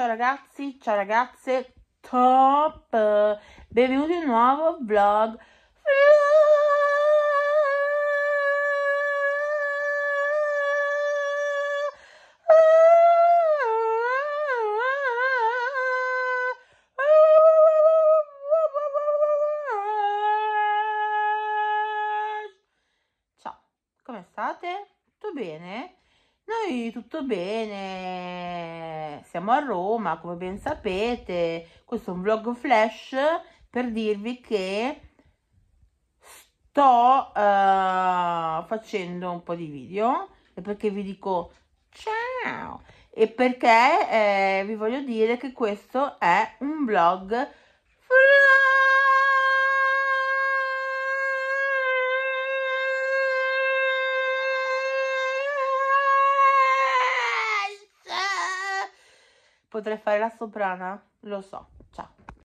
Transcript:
ciao ragazzi, ciao ragazze, top! Benvenuti in un nuovo vlog. Ciao, come state? Tutto bene? Noi tutto bene, siamo a Roma come ben sapete, questo è un vlog flash per dirvi che sto uh, facendo un po' di video e perché vi dico ciao e perché eh, vi voglio dire che questo è un vlog Potrei fare la soprana? Lo so. Ciao.